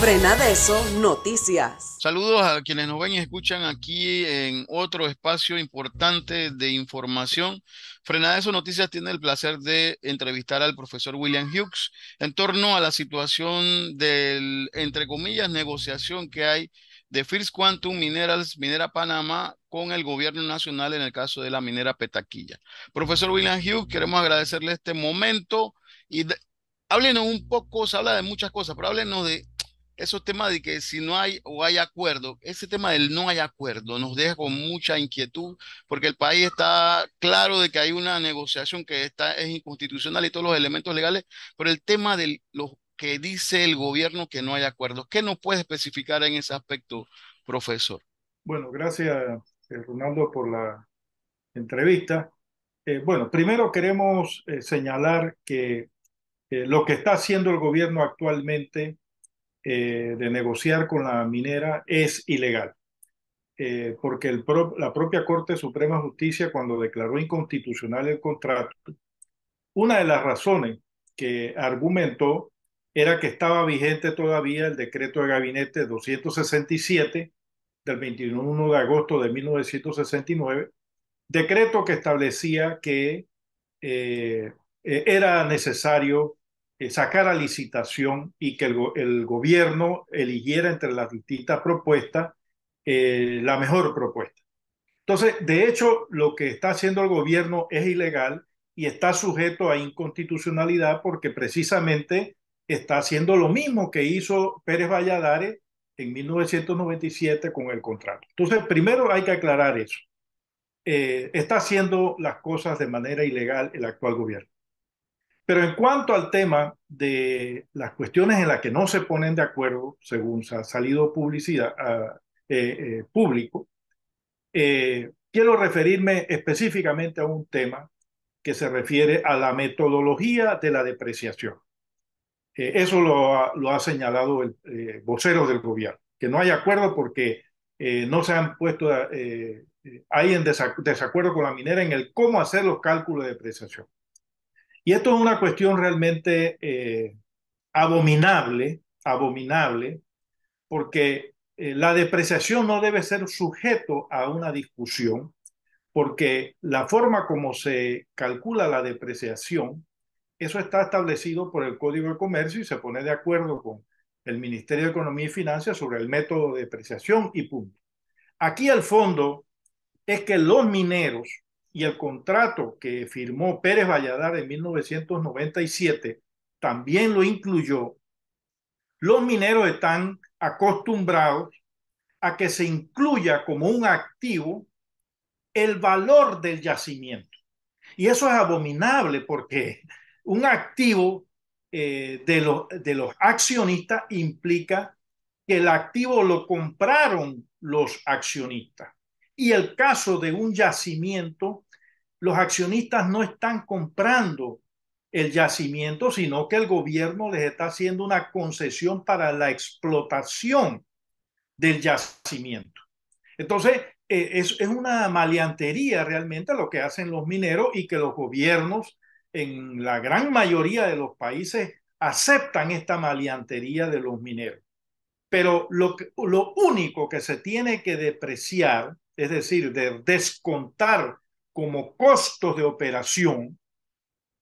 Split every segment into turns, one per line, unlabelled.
Frenadeso Noticias. Saludos a quienes nos ven y escuchan aquí en otro espacio importante de información. Frenadeso Noticias tiene el placer de entrevistar al profesor William Hughes en torno a la situación del, entre comillas, negociación que hay de First Quantum Minerals, Minera Panamá, con el gobierno nacional en el caso de la minera Petaquilla. Profesor William Hughes, queremos agradecerle este momento y háblenos un poco, se habla de muchas cosas, pero háblenos de esos temas de que si no hay o hay acuerdo, ese tema del no hay acuerdo nos deja con mucha inquietud porque el país está claro de que hay una negociación que está, es inconstitucional y todos los elementos legales, pero el tema de lo que dice el gobierno que no hay acuerdo, ¿qué nos puede especificar en ese aspecto, profesor?
Bueno, gracias, eh, Ronaldo, por la entrevista. Eh, bueno, primero queremos eh, señalar que lo que está haciendo el gobierno actualmente eh, de negociar con la minera es ilegal. Eh, porque la propia Corte Suprema de Justicia, cuando declaró inconstitucional el contrato, una de las razones que argumentó era que estaba vigente todavía el decreto de gabinete 267 del 21 de agosto de 1969, decreto que establecía que eh, era necesario eh, sacar a licitación y que el, gobierno eligiera entre las distintas propuestas eh, la mejor propuesta. Entonces, de hecho, lo que está haciendo el gobierno es ilegal y está sujeto a inconstitucionalidad porque precisamente está haciendo lo mismo que hizo Pérez Valladares en 1997 con el contrato. Entonces, primero hay que aclarar eso. Eh, está haciendo las cosas de manera ilegal el actual gobierno. Pero en cuanto al tema de las cuestiones en las que no se ponen de acuerdo, según se ha salido publicidad, eh, eh, público, eh, quiero referirme específicamente a un tema que se refiere a la metodología de la depreciación. eso lo ha, lo ha, señalado el vocero del gobierno, que no hay acuerdo porque no se han puesto hay en desacuerdo con la minera en el cómo hacer los cálculos de depreciación. Y esto es una cuestión realmente eh, abominable, abominable, porque eh, la depreciación no debe ser sujeto a una discusión, porque la forma como se calcula la depreciación, eso está establecido por el Código de Comercio y se pone de acuerdo con el Ministerio de Economía y Finanzas sobre el método de depreciación y punto. Aquí al fondo es que los mineros y el contrato que firmó Pérez Valladar en 1997 también lo incluyó, los mineros están acostumbrados a que se incluya como un activo el valor del yacimiento. Y eso es abominable porque un activo eh, de, los, de los accionistas implica que el activo lo compraron los accionistas. Y el caso de un yacimiento los accionistas no están comprando el yacimiento, sino que el gobierno les está haciendo una concesión para la explotación del yacimiento. Entonces, eh, es, una maleantería realmente lo que hacen los mineros y que los gobiernos en la gran mayoría de los países aceptan esta maleantería de los mineros. Pero lo, lo único que se tiene que depreciar, es decir, de descontar como costos de operación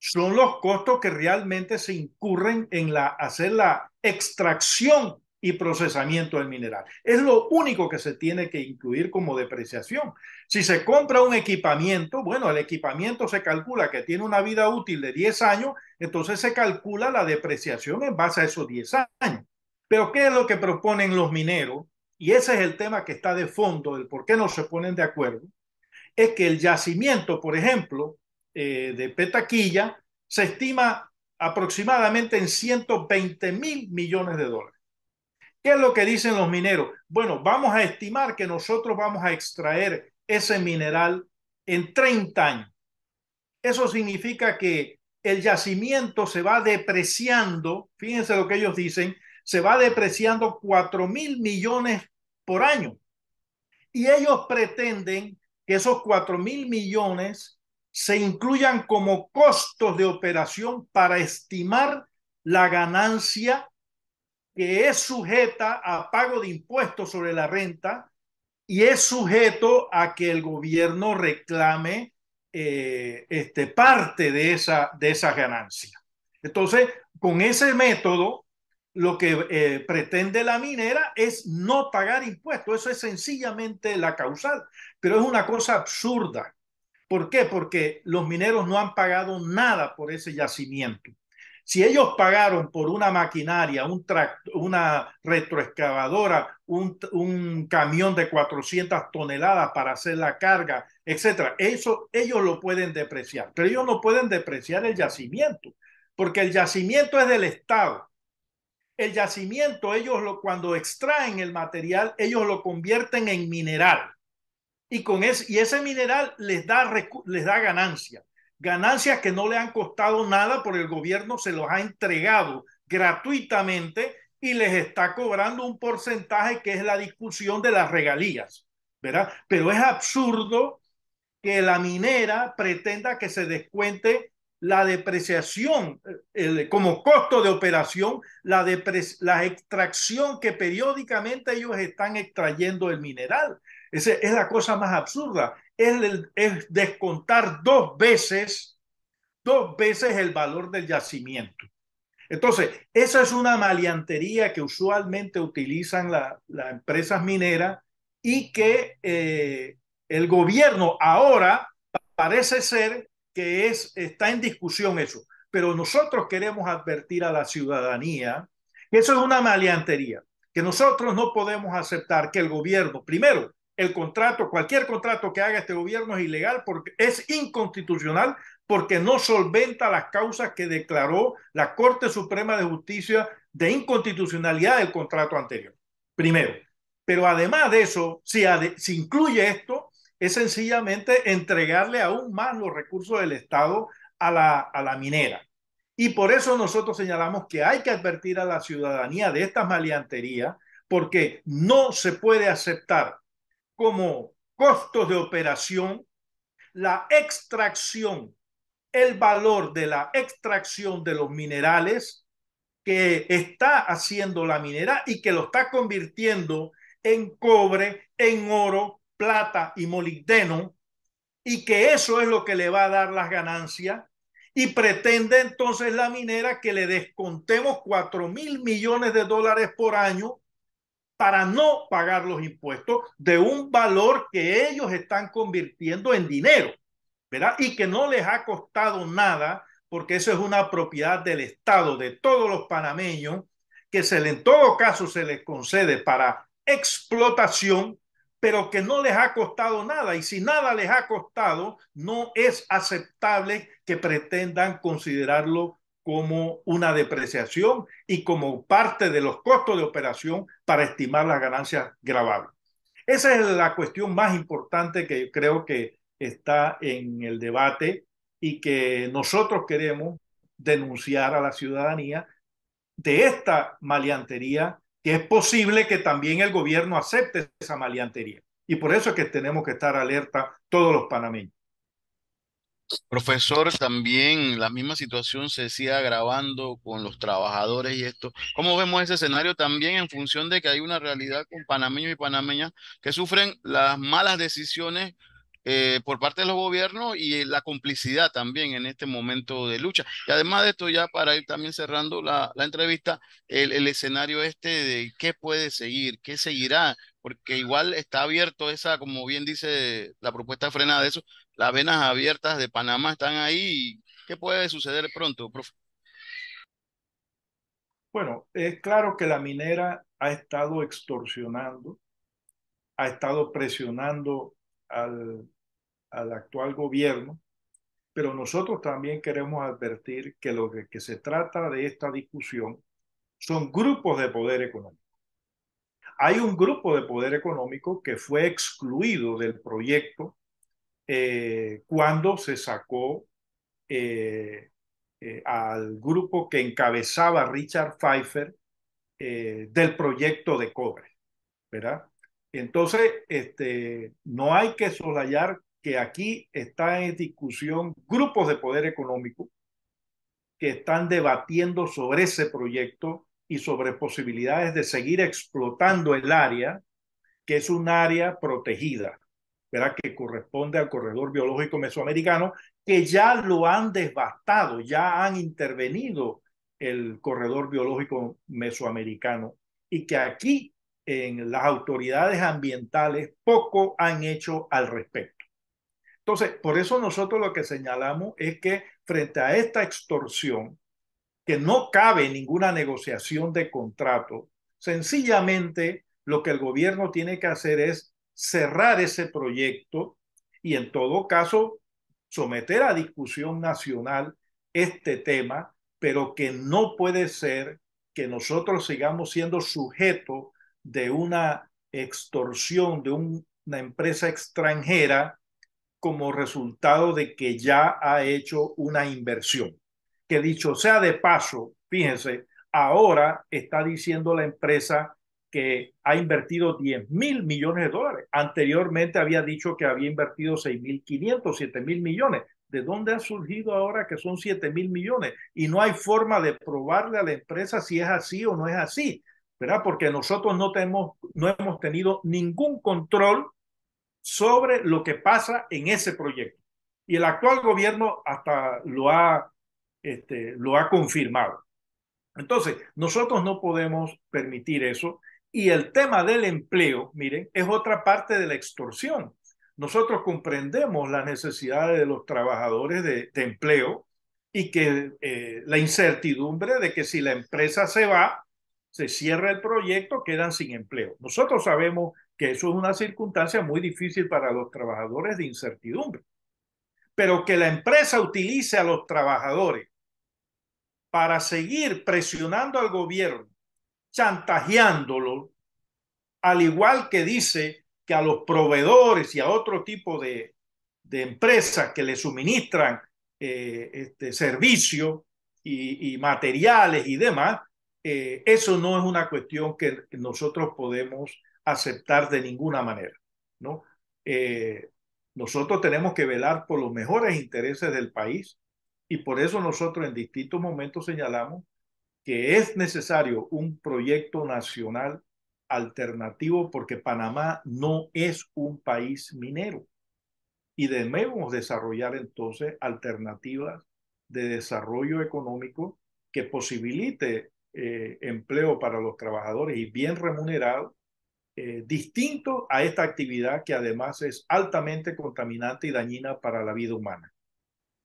son los costos que realmente se incurren en la, hacer la extracción y procesamiento del mineral. Es lo único que se tiene que incluir como depreciación. Si se compra un equipamiento, bueno, el equipamiento se calcula que tiene una vida útil de 10 años, entonces se calcula la depreciación en base a esos 10 años. Pero ¿qué es lo que proponen los mineros? Y ese es el tema que está de fondo, el por qué no se ponen de acuerdo es que el yacimiento, por ejemplo, eh, de Petaquilla se estima aproximadamente en 120 mil millones de dólares. ¿Qué es lo que dicen los mineros? Bueno, vamos a estimar que nosotros vamos a extraer ese mineral en 30 años. Eso significa que el yacimiento se va depreciando, fíjense lo que ellos dicen, se va depreciando 4 mil millones por año. Y ellos pretenden que esos 4 mil millones se incluyan como costos de operación para estimar la ganancia que es sujeta a pago de impuestos sobre la renta y es sujeto a que el gobierno reclame eh, este, parte de esa, de esa ganancia. Entonces, con ese método, lo que eh, pretende la minera es no pagar impuestos. Eso es sencillamente la causal pero es una cosa absurda. ¿Por qué? Porque los mineros no han pagado nada por ese yacimiento. Si ellos pagaron por una maquinaria, una retroexcavadora, un, camión de 400 toneladas para hacer la carga, etcétera, eso ellos lo pueden depreciar, pero ellos no pueden depreciar el yacimiento, porque el yacimiento es del Estado. El yacimiento, ellos lo, cuando extraen el material, ellos lo convierten en mineral y con ese, y ese mineral les da, les da ganancia, ganancias que no le han costado nada porque el gobierno se los ha entregado gratuitamente y les está cobrando un porcentaje que es la discusión de las regalías, ¿verdad? Pero es absurdo que la minera pretenda que se descuente la depreciación eh, como costo de operación, la, extracción que periódicamente ellos están extrayendo el mineral. Esa es la cosa más absurda. Es, descontar dos veces, dos veces el valor del yacimiento. Entonces, esa es una maleantería que usualmente utilizan las empresas mineras y que eh, el gobierno ahora parece ser que es, está en discusión eso, pero nosotros queremos advertir a la ciudadanía que eso es una maleantería, que nosotros no podemos aceptar que el gobierno, primero, el contrato, cualquier contrato que haga este gobierno es ilegal porque es inconstitucional porque no solventa las causas que declaró la Corte Suprema de Justicia de inconstitucionalidad del contrato anterior. Primero. Pero además de eso, si, si incluye esto, es sencillamente entregarle aún más los recursos del Estado a la, minera. Y por eso nosotros señalamos que hay que advertir a la ciudadanía de estas maleantería, porque no se puede aceptar como costos de operación la extracción, el valor de la extracción de los minerales que está haciendo la minera y que lo está convirtiendo en cobre, en oro, plata y molibdeno, y que eso es lo que le va a dar las ganancias, y pretende entonces la minera que le descontemos cuatro mil millones de dólares por año para no pagar los impuestos de un valor que ellos están convirtiendo en dinero, ¿verdad? Y que no les ha costado nada, porque eso es una propiedad del Estado, de todos los panameños, que se le, en todo caso se les concede para explotación pero que no les ha costado nada. Y si nada les ha costado, no es aceptable que pretendan considerarlo como una depreciación y como parte de los costos de operación para estimar las ganancias grabables. Esa es la cuestión más importante que creo que está en el debate y que nosotros queremos denunciar a la ciudadanía de esta maleantería que es posible que también el gobierno acepte esa maleantería. Y por eso es que tenemos que estar alerta todos los panameños.
Profesor, también la misma situación se sigue agravando con los trabajadores y esto. ¿Cómo vemos ese escenario también en función de que hay una realidad con panameños y panameñas que sufren las malas decisiones eh, por parte de los gobiernos y eh, la complicidad también en este momento de lucha. Y además de esto, ya para ir también cerrando la, entrevista, el, el escenario este de qué puede seguir, qué seguirá, porque igual está abierto esa, como bien dice la propuesta frenada de eso, las venas abiertas de Panamá están ahí. ¿Qué puede suceder pronto, profe?
Bueno, es claro que la minera ha estado extorsionando, ha estado presionando al, al actual gobierno, pero nosotros también queremos advertir que lo que, se trata de esta discusión son grupos de poder económico. Hay un grupo de poder económico que fue excluido del proyecto eh, cuando se sacó eh, eh, al grupo que encabezaba Richard Pfeiffer del proyecto de cobre, ¿verdad? Entonces, este, no hay que soslayar que aquí están en discusión grupos de poder económico que están debatiendo sobre ese proyecto y sobre posibilidades de seguir explotando el área, que es un área protegida, ¿verdad? que corresponde al corredor biológico mesoamericano, que ya lo han devastado, ya han intervenido el corredor biológico mesoamericano y que aquí en las autoridades ambientales poco han hecho al respecto. Entonces, por eso nosotros lo que señalamos es que frente a esta extorsión, que no cabe ninguna negociación de contrato, sencillamente lo que el gobierno tiene que hacer es cerrar ese proyecto y en todo caso someter a discusión nacional este tema, pero que no puede ser que nosotros sigamos siendo sujetos de una extorsión de una empresa extranjera como resultado de que ya ha hecho una inversión. Que dicho sea de paso, fíjense, ahora está diciendo la empresa que ha invertido 10 mil millones de dólares. Anteriormente había dicho que había invertido mil 6.500, 7 mil millones. ¿De dónde ha surgido ahora que son 7 mil millones? Y no hay forma de probarle a la empresa si es así o no es así. ¿verdad? Porque nosotros no, tenemos, no hemos tenido ningún control sobre lo que pasa en ese proyecto. Y el actual gobierno hasta lo ha, este, lo ha confirmado. Entonces, nosotros no podemos permitir eso. Y el tema del empleo, miren, es otra parte de la extorsión. Nosotros comprendemos las necesidades de los trabajadores de, empleo y que eh, la incertidumbre de que si la empresa se va, se cierra el proyecto, quedan sin empleo. Nosotros sabemos que eso es una circunstancia muy difícil para los trabajadores de incertidumbre, pero que la empresa utilice a los trabajadores para seguir presionando al gobierno, chantajeándolo, al igual que dice que a los proveedores y a otro tipo de, empresas que le suministran servicios eh, este, servicio y materiales y demás, eh, eso no es una cuestión que nosotros podemos aceptar de ninguna manera, ¿no? Eh, nosotros tenemos que velar por los mejores intereses del país y por eso nosotros en distintos momentos señalamos que es necesario un proyecto nacional alternativo porque Panamá no es un país minero y debemos desarrollar entonces alternativas de desarrollo económico que posibilite eh, empleo para los trabajadores y bien remunerado, eh, distinto a esta actividad que además es altamente contaminante y dañina para
la vida humana.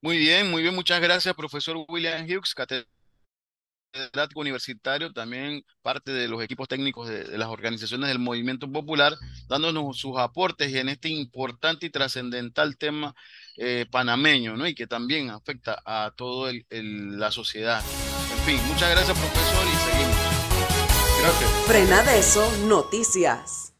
Muy bien, muy bien, muchas gracias, profesor William Hughes, catedrático universitario, también parte de los equipos técnicos de, las organizaciones del movimiento popular, dándonos sus aportes en este importante y trascendental tema eh, panameño, ¿no? Y que también afecta a toda la sociedad muchas gracias profesor y seguimos. Gracias. Frenadeso Noticias.